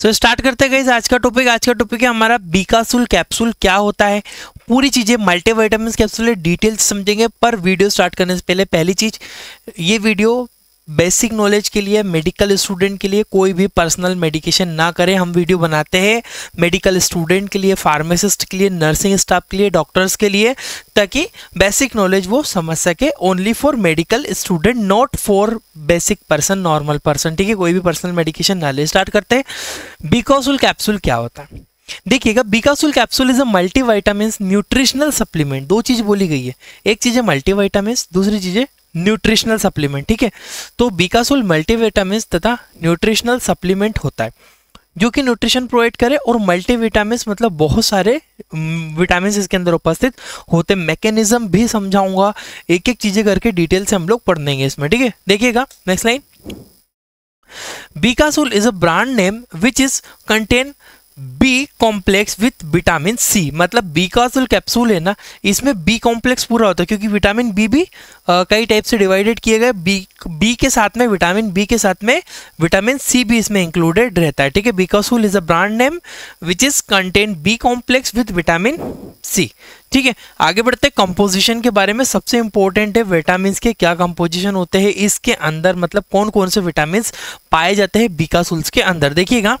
तो so, start करते हैं गाइज आज का टॉपिक आज का टॉपिक है हमारा बीकासुल कैप्सूल क्या होता है पूरी चीज़ें मल्टीवाइटामिन कैप्सूल डिटेल्स समझेंगे पर वीडियो स्टार्ट करने से पहले पहली चीज़ ये वीडियो बेसिक नॉलेज के लिए मेडिकल स्टूडेंट के लिए कोई भी पर्सनल मेडिकेशन ना करें हम वीडियो बनाते हैं मेडिकल स्टूडेंट के लिए फार्मासिस्ट के लिए नर्सिंग स्टाफ के लिए डॉक्टर्स के लिए ताकि बेसिक नॉलेज वो समझ सके only for medical student not for basic person normal person ठीक है कोई भी पर्सनल मेडिकेशन ना ले स्टार्ट करते हैं बीकासुल कैप्सूल क्या होता है देखिएगा Becosule capsule is a multivitamin nutritional supplement दो चीज़ बोली गई है एक चीज़ है मल्टीवाइटामिन दूसरी चीज़ है न्यूट्रिशनल सप्लीमेंट ठीक है तो बीकासोल मल्टीविटामिन तथा न्यूट्रिशनल सप्लीमेंट होता है जो कि न्यूट्रिशन प्रोवाइड करे और मल्टीविटामिन मतलब बहुत सारे विटामिन इसके अंदर उपस्थित होते मैकेनिज्म भी समझाऊंगा एक एक चीजें करके डिटेल से हम लोग पढ़ लेंगे इसमें ठीक है देखिएगा next line Becosule is a brand name which is contain B complex with vitamin C मतलब बी का जो कैप्सूल है ना इसमें बी कॉम्प्लेक्स पूरा होता है क्योंकि विटामिन बी भी आ, कई टाइप से डिवाइडेड किए गए बी बी के साथ में विटामिन बी के साथ में विटामिन सी भी इसमें इंक्लूडेड रहता है ठीक है Becosule is a brand name which is contain B complex with vitamin C ठीक है आगे बढ़ते हैं कंपोजिशन के बारे में सबसे इंपॉर्टेंट है विटामिन के क्या कंपोजिशन होते हैं इसके अंदर मतलब कौन कौन से विटामिन पाए जाते हैं बीकासूल्स के अंदर देखिएगा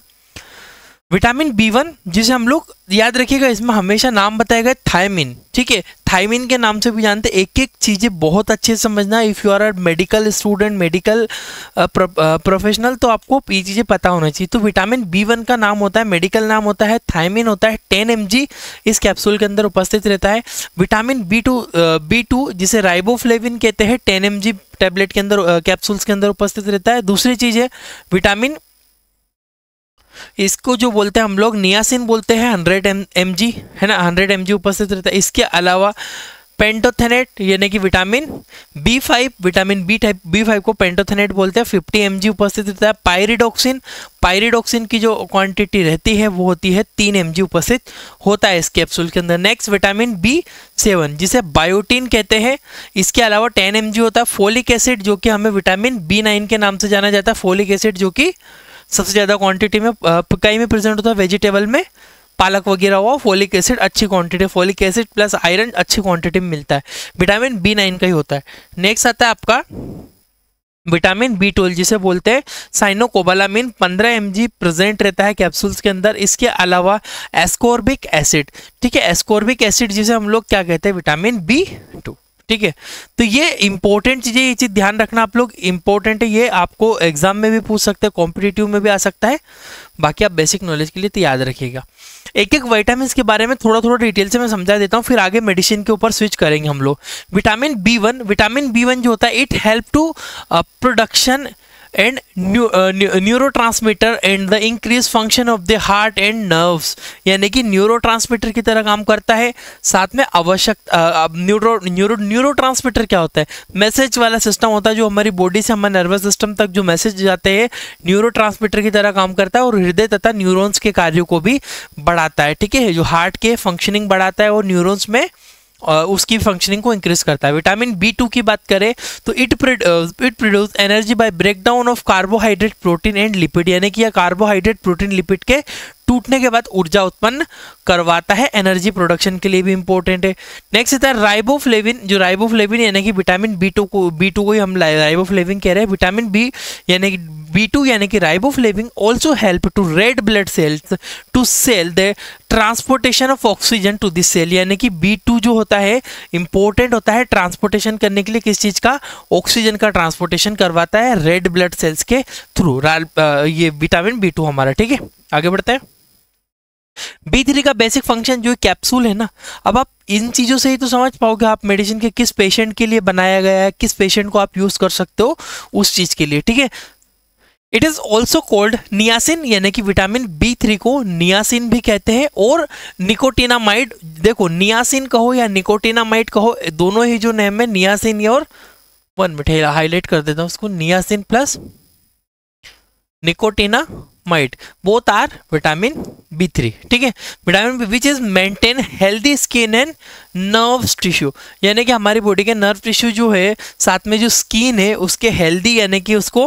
विटामिन बी वन जिसे हम लोग याद रखिएगा इसमें हमेशा नाम बताया गया थायमिन ठीक है थायमिन के नाम से भी जानते हैं एक एक चीज़ें बहुत अच्छे से समझना if you are a medical student medical professional तो आपको ये चीज़ें पता होना चाहिए तो विटामिन बी वन का नाम होता है मेडिकल नाम होता है थायमिन होता है टेन एम इस कैप्सूल के अंदर उपस्थित रहता है vitamin B two B two जिसे राइबोफ्लेविन कहते हैं टेन एम टैबलेट के अंदर कैप्सूल्स के अंदर उपस्थित रहता है दूसरी चीज़ है विटामिन इसको जो बोलते हैं हम लोग नियासिन बोलते हैं हंड्रेड एम एम जी है ना हंड्रेड एम जी उपस्थित रहता है इसके अलावा पेंटोथेनेट यानी कि vitamin B five vitamin B type B five को पेंटोथेनेट बोलते हैं फिफ्टी एम जी उपस्थित रहता है पायरिडोक्सिन पायरिडोक्सिन की जो क्वांटिटी रहती है वो होती है तीन एम जी उपस्थित होता है इस कैप्सूल के अंदर नेक्स्ट विटामिन बी सेवन जिसे बायोटीन कहते हैं इसके अलावा टेन एम जी होता है फोलिक एसिड जो कि हमें विटामिन बी नाइन के नाम से जाना जाता है फोलिक एसिड जो कि सबसे ज़्यादा क्वांटिटी में पकाई में प्रेजेंट होता है वेजिटेबल में पालक वगैरह हुआ फोलिक एसिड अच्छी quantity folic acid plus iron अच्छी क्वांटिटी में मिलता है विटामिन बी नाइन का ही होता है नेक्स्ट आता है आपका विटामिन बी ट्वेल्व जिसे बोलते हैं साइनोकोबालामिन 15 एम प्रेजेंट रहता है कैप्सूल्स के अंदर इसके अलावा एस्कोर्बिक एसिड ठीक है एस्कोर्बिक एसिड जिसे हम लोग क्या कहते हैं विटामिन बी टू ठीक है तो ये इंपॉर्टेंट चीज़ें ये चीज़ ध्यान रखना आप लोग इंपॉर्टेंट है ये आपको एग्जाम में भी पूछ सकते हैं कॉम्पिटिटिव में भी आ सकता है बाकी आप बेसिक नॉलेज के लिए तो याद रखिएगा एक एक वाइटामिन के बारे में थोड़ा थोड़ा डिटेल से मैं समझा देता हूँ फिर आगे मेडिसिन के ऊपर स्विच करेंगे हम लोग vitamin B one vitamin B one जो होता है it help to production and new neurotransmitter and the increase function of the heart and nerves यानी कि न्यूरो ट्रांसमीटर की तरह काम करता है साथ में आवश्यक न्यूरो न्यूरो न्यूरो ट्रांसमीटर क्या होता है मैसेज वाला सिस्टम होता है जो हमारी बॉडी से हमारे नर्वस सिस्टम तक जो मैसेज जाते हैं न्यूरो ट्रांसमीटर की तरह काम करता है और हृदय तथा न्यूरोन्स के कार्यों को भी बढ़ाता है ठीक है जो हार्ट के फंक्शनिंग बढ़ाता है और न्यूरोन्स में उसकी फंक्शनिंग को इंक्रीज करता है विटामिन बी टू की बात करें तो it it produce energy by breakdown of carbohydrate protein and lipid यानी कि यह या कार्बोहाइड्रेट प्रोटीन लिपिड के टूटने के बाद ऊर्जा उत्पन्न करवाता है एनर्जी प्रोडक्शन के लिए भी इंपॉर्टेंट है नेक्स्ट इधर राइबोफ्लेविन जो राइबोफ्लेविन यानी कि विटामिन बी टू को बी टू को ही हम राइबोफ्लेविन कह रहे हैं विटामिन बी यानी कि बी टू यानी कि riboflavin also help to red blood cells to cell the transportation of oxygen to this cell यानी कि बी टू जो होता है इंपॉर्टेंट होता है ट्रांसपोर्टेशन करने के लिए किस चीज़ का ऑक्सीजन का ट्रांसपोर्टेशन करवाता है रेड ब्लड सेल्स के थ्रू ये विटामिन बी टू हमारा ठीक है आगे बढ़ते हैं बी थ्री का बेसिक फंक्शन जो कैप्सूल है ना अब आप इन चीज़ों से ही तो समझ पाओगे आप मेडिसिन के किस पेशेंट के लिए बनाया गया है किस पेशेंट को आप यूज़ कर सकते हो उस चीज़ के लिए ठीक है it is also called niacin यानी कि विटामिन बी थ्री को नियासिन भी कहते हैं और निकोटिनामाइड देखो नियासिन कहो या निकोटिनामाइड कहो दोनों ही जो नेम है नियासिन और वन मिनट हाईलाइट कर देता हूँ उसको niacin plus nicotinamide both are vitamin B three ठीक है vitamin B which is maintain healthy skin and nerve tissue यानी कि हमारी बॉडी के नर्व टिश्यू जो है साथ में जो स्किन है उसके हेल्दी यानी कि उसको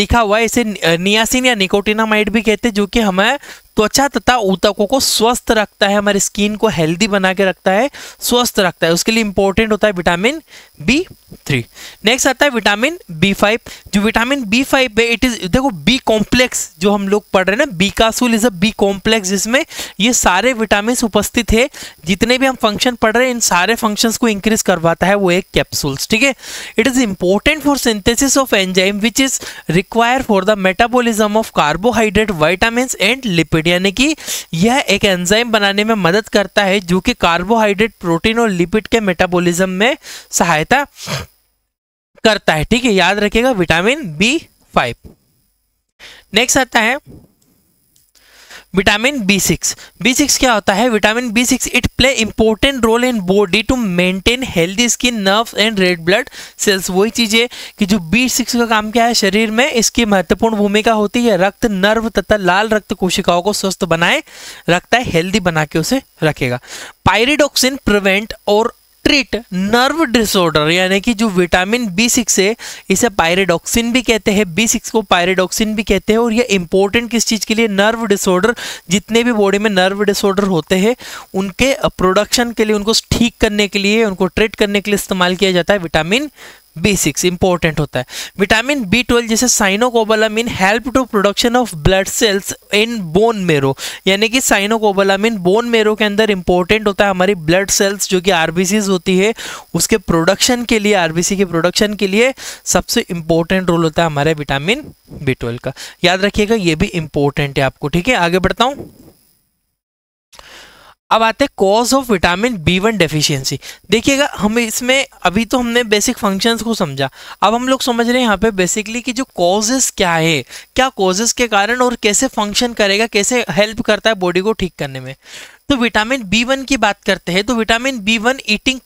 लिखा हुआ है इसे नियासिन या निकोटिनामाइड भी कहते हैं जो कि हमें त्वचा तथा ऊतकों को स्वस्थ रखता है हमारी स्किन को हेल्दी बना के रखता है स्वस्थ रखता है उसके लिए इंपॉर्टेंट होता है विटामिन बी थ्री नेक्स्ट आता है विटामिन बी फाइव जो विटामिन बी फाइव है इट इज देखो बी कॉम्प्लेक्स जो हम लोग पढ़ रहे हैं ना B capsule is a B complex जिसमें ये सारे विटामिन उपस्थित है जितने भी हम फंक्शन पढ़ रहे हैं इन सारे फंक्शंस को इंक्रीज करवाता है वो एक कैप्सूल्स ठीक है it is important for synthesis of enzyme which is require for the metabolism of carbohydrate vitamin and lipid यानी कि यह एक एंजाइम बनाने में मदद करता है जो कि कार्बोहाइड्रेट प्रोटीन और लिपिड के मेटाबॉलिज्म में सहायता करता है ठीक है याद रखिएगा विटामिन बी फाइव नेक्स्ट आता है vitamin B six B six क्या होता है vitamin B six it play important role in body to maintain healthy skin nerves and red blood cells वही चीज़ है कि जो बी सिक्स का काम क्या है शरीर में इसकी महत्वपूर्ण भूमिका होती है रक्त नर्व तथा लाल रक्त कोशिकाओं को स्वस्थ बनाए रखता है हेल्दी बना के उसे रखेगा पायरिडोक्सिन प्रिवेंट और ट्रीट नर्व डिसऑर्डर यानी कि जो विटामिन बी सिक्स है इसे पायरेडॉक्सिन भी कहते हैं बी सिक्स को पायरेडॉक्सिन भी कहते हैं और ये इंपॉर्टेंट किस चीज़ के लिए नर्व डिसऑर्डर जितने भी बॉडी में नर्व डिसऑर्डर होते हैं उनके प्रोडक्शन के लिए उनको ठीक करने के लिए उनको ट्रीट करने के लिए इस्तेमाल किया जाता है विटामिन बी सिक्स इंपॉर्टेंट होता है विटामिन बी ट्वेल्व जैसे cyanocobalamin help to production of blood cells in bone marrow यानी कि साइनोकोबलामिन बोन मेरो के अंदर इंपॉर्टेंट होता है हमारी ब्लड सेल्स जो कि आरबीसीज होती है उसके प्रोडक्शन के लिए आरबीसी के प्रोडक्शन के लिए सबसे इंपॉर्टेंट रोल होता है हमारे विटामिन बी ट्वेल्व का याद रखिएगा ये भी इंपॉर्टेंट है आपको ठीक है आगे बढ़ता हूँ अब आते हैं cause of vitamin B one deficiency देखिएगा हम इसमें अभी तो हमने बेसिक फंक्शंस को समझा अब हम लोग समझ रहे हैं यहाँ पे बेसिकली कि जो कॉजेस क्या है क्या कॉजेस के कारण और कैसे फंक्शन करेगा कैसे हेल्प करता है बॉडी को ठीक करने में तो विटामिन बी वन की बात करते हैं तो vitamin B one eating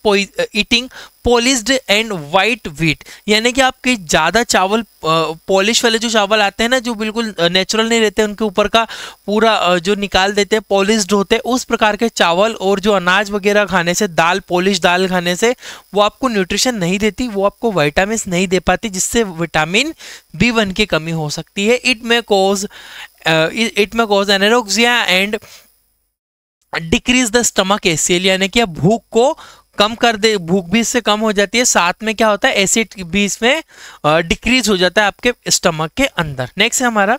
eating polished and white wheat यानी कि आपके ज़्यादा चावल पॉलिश uh, वाले जो चावल आते हैं ना जो बिल्कुल नेचुरल uh, नहीं रहते उनके ऊपर का पूरा uh, जो निकाल देते हैं पॉलिश्ड होते हैं उस प्रकार के चावल और जो अनाज वगैरह खाने से दाल पॉलिश दाल खाने से वो आपको न्यूट्रिशन नहीं देती वो आपको वाइटामिन नहीं दे पाती जिससे विटामिन बी वन की कमी हो सकती है it may cause it may cause anorexia and decrease the stomach acid यानी कि भूख को कम कर दे भूख भी इससे कम हो जाती है साथ में क्या होता है एसिड भी इसमें डिक्रीज हो जाता है आपके स्टमक के अंदर नेक्स्ट है हमारा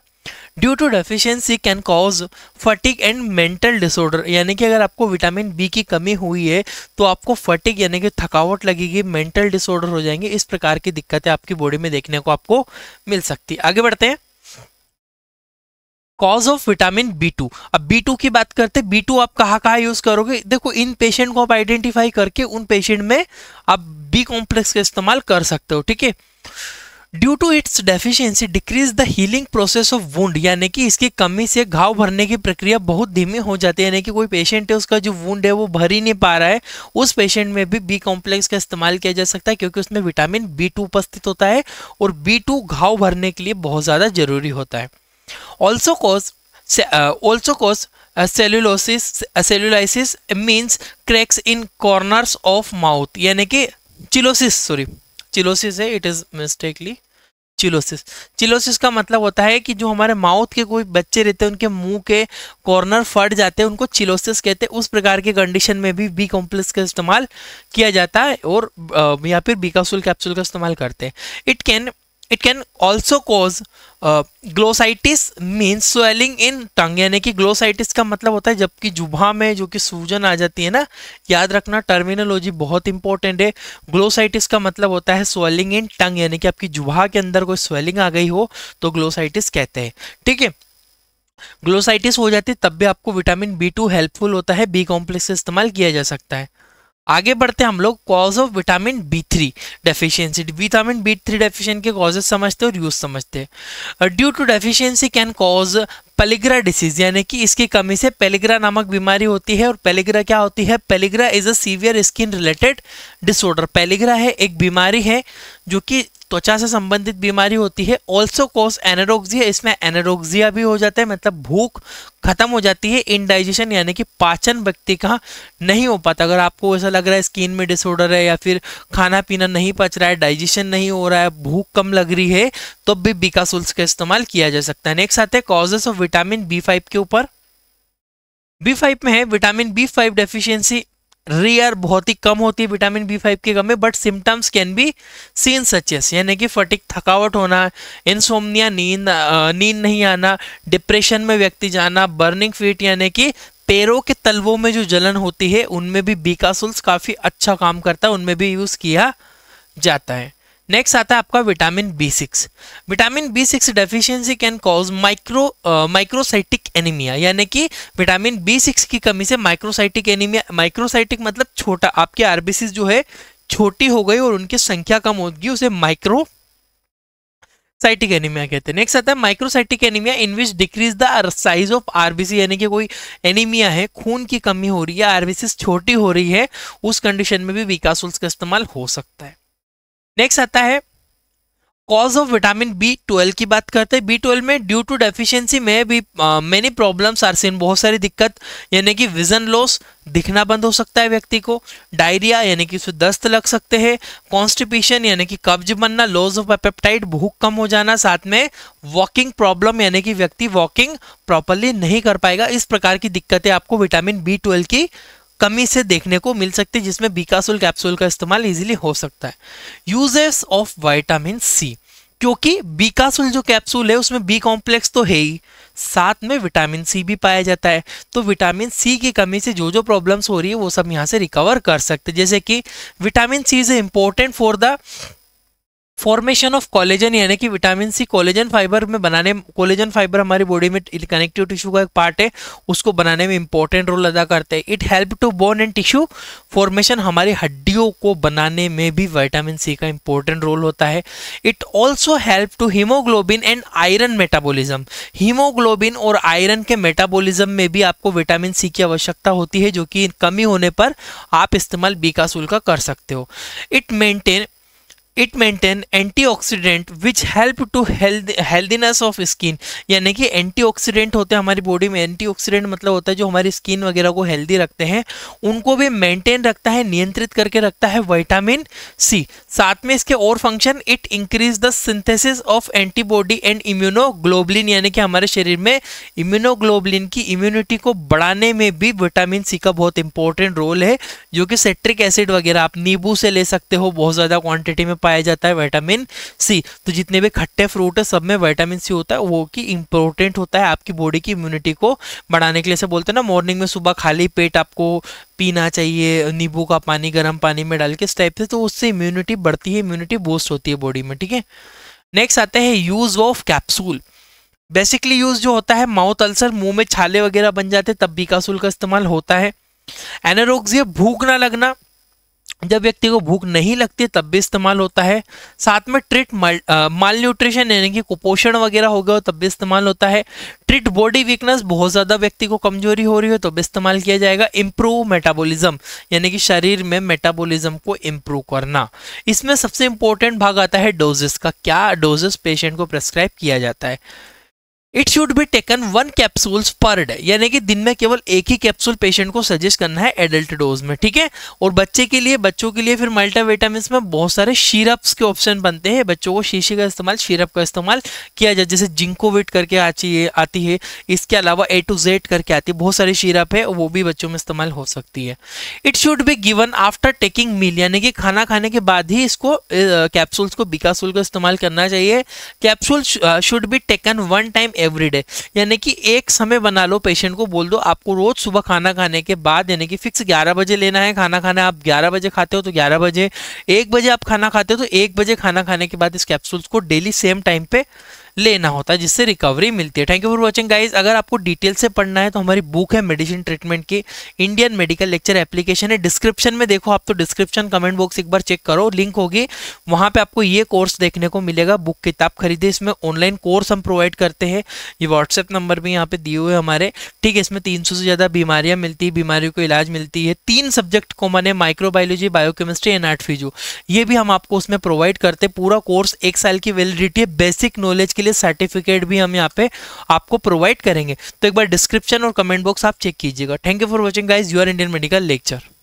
due to deficiency can cause fatigue and mental disorder यानी कि अगर आपको विटामिन बी की कमी हुई है तो आपको फटिक यानी कि थकावट लगेगी मेंटल डिसऑर्डर हो जाएंगे इस प्रकार की दिक्कतें आपकी बॉडी में देखने को आपको मिल सकती है आगे बढ़ते हैं cause of vitamin B two अब बी टू की बात करते बी टू आप कहाँ कहाँ यूज करोगे देखो इन पेशेंट को आप आइडेंटिफाई करके उन पेशेंट में आप बी कॉम्प्लेक्स का इस्तेमाल कर सकते हो ठीक है due to its deficiency decrease the healing process of wound यानी कि इसकी कमी से घाव भरने की प्रक्रिया बहुत धीमी हो जाती है यानी कि कोई पेशेंट है उसका जो वुंड है वो भर ही नहीं पा रहा है उस पेशेंट में भी बी कॉम्प्लेक्स का इस्तेमाल किया जा सकता है क्योंकि उसमें विटामिन बी टू उपस्थित होता है और बी टू घाव भरने के लिए बहुत ज़्यादा जरूरी होता है Uh, also cause uh, also cause a cellulosis a uh, cellulosis means cracks in corners of mouth यानी कि cheilosis sorry cheilosis hai it is mistakenly cheilosis cheilosis का मतलब होता है कि जो हमारे माउथ के कोई बच्चे रहते हैं उनके मुंह के कॉर्नर फट जाते हैं उनको चिलोसिस कहते हैं उस प्रकार के कंडीशन में भी बी कॉम्प्लेक्स का इस्तेमाल किया जाता है और uh, या फिर बीकासुल कैप्सूल का इस्तेमाल करते हैं it can it can also cause glossitis means swelling in tongue यानी कि ग्लोसाइटिस का मतलब होता है जबकि जुबा में जो कि सूजन आ जाती है ना याद रखना टर्मिनोलॉजी बहुत इंपॉर्टेंट है ग्लोसाइटिस का मतलब होता है स्वेलिंग इन टंग यानी कि आपकी जुबा के अंदर कोई स्वेलिंग आ गई हो तो ग्लोसाइटिस कहते हैं ठीक है ग्लोसाइटिस हो जाती है तब भी आपको विटामिन बी टू हेल्पफुल होता है बी कॉम्प्लेक्स इस्तेमाल किया जा सकता है आगे बढ़ते हैं हम लोग cause of vitamin B three deficiency vitamin B three deficiency के कॉजेज समझते और यूज समझते हैं due to deficiency can cause pellagra disease यानी कि इसकी कमी से पेलिग्रा नामक बीमारी होती है और पेलिग्रा क्या होती है pellagra is a severe skin related disorder pellagra है एक बीमारी है जो कि त्वचा से संबंधित बीमारी होती है ऑल्सो कोस एनारोक्सिया इसमें एनारोक्सिया भी हो जाता है मतलब भूख खत्म हो जाती है इनडाइजेशन यानी कि पाचन व्यक्ति का नहीं हो पाता अगर आपको ऐसा लग रहा है स्किन में डिसऑर्डर है या फिर खाना पीना नहीं पच रहा है डाइजेशन नहीं हो रहा है भूख कम लग रही है तो भी बीकासुल्स का इस्तेमाल किया जा सकता है नेक्स्ट आते हैं causes of vitamin B five के ऊपर बी फाइव में है vitamin B five deficiency rare बहुत ही कम होती है विटामिन बी फाइव की कमी but symptoms can be seen such as यानी कि फटिक थकावट होना इंसोमनिया नींद नींद नहीं आना डिप्रेशन में व्यक्ति जाना बर्निंग फीट यानी कि पैरों के तलवों में जो जलन होती है उनमें भी बीकासुल्स काफ़ी अच्छा काम करता है उनमें भी यूज़ किया जाता है नेक्स्ट आता है आपका vitamin B six vitamin B six deficiency can cause micro microcytic anaemia यानी कि विटामिन बी सिक्स की कमी से माइक्रोसाइटिक एनीमिया माइक्रोसाइटिक मतलब छोटा आपके आरबीसी जो है छोटी हो गई और उनकी संख्या कम होगी उसे माइक्रो साइटिक एनीमिया कहते हैं नेक्स्ट आता है microcytic anaemia in which decrease the size of RBC यानी कि कोई एनीमिया है खून की कमी हो रही है आरबीसी छोटी हो रही है उस कंडीशन में भी विकासुल्स का इस्तेमाल हो सकता है नेक्स्ट आता है cause of vitamin B twelve की बात करते हैं बी ट्वेल्व में ड्यू टू डेफिशिएंसी में भी मेनी प्रॉब्लम्स आर सीन बहुत सारी दिक्कत यानी कि विजन लॉस दिखना बंद हो सकता है व्यक्ति को डायरिया यानी कि उसमें दस्त लग सकते हैं कॉन्स्टिपेशन यानी कि कब्ज बनना लॉस ऑफ पेप्टाइड भूख कम हो जाना साथ में वॉकिंग प्रॉब्लम यानी कि व्यक्ति वॉकिंग प्रॉपरली नहीं कर पाएगा इस प्रकार की दिक्कतें आपको विटामिन बी ट्वेल्व की कमी से देखने को मिल सकती है जिसमें बीकासुल कैप्सूल का इस्तेमाल इजीली हो सकता है यूजेस ऑफ वाइटामिन सी क्योंकि बीकासुल जो कैप्सूल है उसमें बी कॉम्प्लेक्स तो है ही साथ में विटामिन सी भी पाया जाता है तो विटामिन सी की कमी से जो जो प्रॉब्लम्स हो रही है वो सब यहाँ से रिकवर कर सकते जैसे कि vitamin C is important for the formation of collagen यानी कि विटामिन सी कॉलेजन फाइबर में बनाने कोलेजन फाइबर हमारी बॉडी में कनेक्टिव टिश्यू का एक पार्ट है उसको बनाने में इंपॉर्टेंट रोल अदा करते हैं it help to bone and tissue formation हमारी हड्डियों को बनाने में भी विटामिन सी का इंपॉर्टेंट रोल होता है it also help to haemoglobin and iron metabolism haemoglobin और आयरन के मेटाबोलिज्म में भी आपको विटामिन सी की आवश्यकता होती है जो कि कमी होने पर आप इस्तेमाल बीकासूल का कर सकते हो it maintain it maintain antioxidant which help to healthiness of skin यानी कि एंटीऑक्सीडेंट होते हैं हमारी बॉडी में एंटीऑक्सीडेंट मतलब होता है जो हमारी स्किन वगैरह को हेल्दी रखते हैं उनको भी मेंटेन रखता है नियंत्रित करके रखता है विटामिन सी साथ में इसके और function it increase the synthesis of antibody and immunoglobulin यानी कि हमारे शरीर में इम्यूनोग्लोबलिन की इम्यूनिटी को बढ़ाने में भी विटामिन सी का बहुत इंपॉर्टेंट रोल है जो कि सेट्रिक एसिड वगैरह आप नींबू से ले सकते हो बहुत ज़्यादा क्वान्टिटी में पाया जाता है विटामिन सी तो जितने भी खट्टे फ्रूट है सब में विटामिन सी होता है वो कि इंपॉर्टेंट होता है आपकी बॉडी की इम्यूनिटी को बढ़ाने के लिए ऐसे बोलते हैं ना मॉर्निंग में सुबह खाली पेट आपको पीना चाहिए नींबू का पानी गर्म पानी में डाल के इस टाइप से तो उससे इम्यूनिटी बढ़ती है इम्यूनिटी बूस्ट होती है बॉडी में ठीक है नेक्स्ट आते हैं use of capsule basically use जो होता है माउथ अल्सर मुंह में छाले वगैरह बन जाते तब बीकासूल का इस्तेमाल होता है एनारोक्सिया भूख ना लगना जब व्यक्ति को भूख नहीं लगती तब भी इस्तेमाल होता है साथ में ट्रीट माल न्यूट्रिशन यानी कि कुपोषण वगैरह हो गया हो तब भी इस्तेमाल होता है ट्रीट बॉडी वीकनेस बहुत ज़्यादा व्यक्ति को कमजोरी हो रही हो तब तो इस्तेमाल किया जाएगा इम्प्रूव मेटाबॉलिज्म यानी कि शरीर में मेटाबॉलिज्म को इम्प्रूव करना इसमें सबसे इंपॉर्टेंट भाग आता है डोजेस का क्या डोजेस पेशेंट को प्रेस्क्राइब किया जाता है it should be taken one capsules per day यानी कि दिन में केवल एक ही कैप्सूल पेशेंट को सजेस्ट करना है एडल्ट डोज में ठीक है और बच्चे के लिए बच्चों के लिए फिर मल्टाविटामिन में बहुत सारे शीरप्स के ऑप्शन बनते हैं बच्चों को शीशे का इस्तेमाल शीरप का इस्तेमाल किया जाए जैसे जिंकोविट करके आती है आती है इसके अलावा ए टू जेड करके आती है बहुत सारी शीरप है वो भी बच्चों में इस्तेमाल हो सकती है it should be given after taking meal यानी कि खाना खाने के बाद ही इसको कैप्सूल्स को बिकासूल का इस्तेमाल करना चाहिए capsule should be taken one time every day यानी कि एक समय बना लो पेशेंट को बोल दो आपको रोज़ सुबह खाना खाने के बाद यानी कि फिक्स ग्यारह बजे लेना है खाना खाना आप ग्यारह बजे खाते हो तो ग्यारह बजे एक बजे आप खाना खाते हो तो एक बजे खाना खाने के बाद इस कैप्सूल्स को डेली सेम टाइम पे लेना होता है जिससे रिकवरी मिलती है thank you for watching guys अगर आपको डिटेल से पढ़ना है तो हमारी बुक है मेडिसिन ट्रीटमेंट की इंडियन मेडिकल लेक्चर एप्लीकेशन है डिस्क्रिप्शन में देखो आप तो डिस्क्रिप्शन कमेंट बॉक्स एक बार चेक करो लिंक होगी वहाँ पर आपको ये कोर्स देखने को मिलेगा बुक किताब खरीदे इसमें ऑनलाइन कोर्स हम प्रोवाइड करते हैं ये व्हाट्सएप नंबर भी यहाँ पे दिए हुए हमारे ठीक है इसमें तीन से ज़्यादा बीमारियाँ मिलती है बीमारियों को इलाज मिलती है तीन सब्जेक्ट को मैंने माइक्रोबायोलॉजी बायोकेमिस्ट्री एंड आर्ट फिजो ये भी हम आपको उसमें प्रोवाइड करते पूरा कोर्स एक साल की वैलिडिटी है बेसिक नॉलेज के लिए सर्टिफिकेट भी हम यहाँ पे आपको प्रोवाइड करेंगे तो एक बार डिस्क्रिप्शन और कमेंट बॉक्स आप चेक कीजिएगा thank you for watching guys your Indian medical lecture